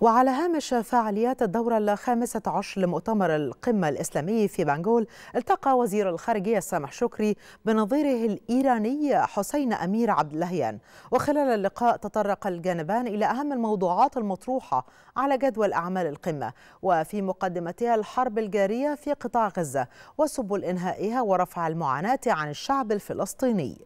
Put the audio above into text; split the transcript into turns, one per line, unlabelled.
وعلى هامش فعاليات الدورة الخامسة عشر لمؤتمر القمة الإسلامي في بنغول التقى وزير الخارجية سامح شكري بنظيره الإيراني حسين أمير عبد اللهيان وخلال اللقاء تطرق الجانبان إلى أهم الموضوعات المطروحة على جدول أعمال القمة وفي مقدمتها الحرب الجارية في قطاع غزة وسبل إنهائها ورفع المعاناة عن الشعب الفلسطيني